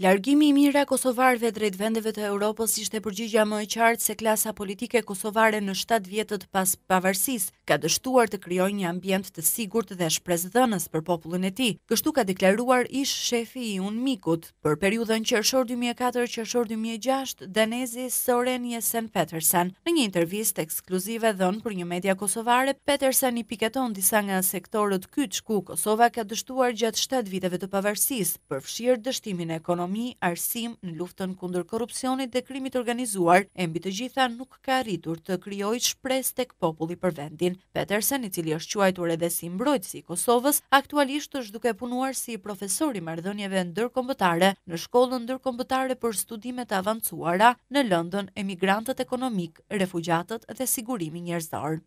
Largimi i mira kosovarve drejt vendeve të Europës ishte përgjigja më e qartë se klasa politike kosovare në 7 vjetët pas pavarësis ka dështuar të kryoj një ambient të sigurt dhe dhënës për popullin e ti. Kështu ka deklaruar ish shefi i unë mikut. Për periudën qërshor 2004 2006, Danezi Soren Jesen Petersen. Në një intervjist ekskluzive dhënë për një media kosovare, Petersen i piketon disa nga sektorët kyç ku Kosova ka dështuar gjatë 7 viteve të pavarësis, përfshirë dështimin e ekonomi, arsim në luftën kundër korupcionit dhe krimit organizuar, e mbi të gjitha nuk ka rritur të kryoj shpres tek populli për vendin. Petersen, i cili është quajtur edhe si mbrojtësi Kosovës, aktualisht është duke punuar si profesori mardhënjeve ndërkombëtare në shkollën ndërkombëtare për studimet avancuara në lëndën emigrantët ekonomik, refugjatët dhe sigurimi njerëzdarë.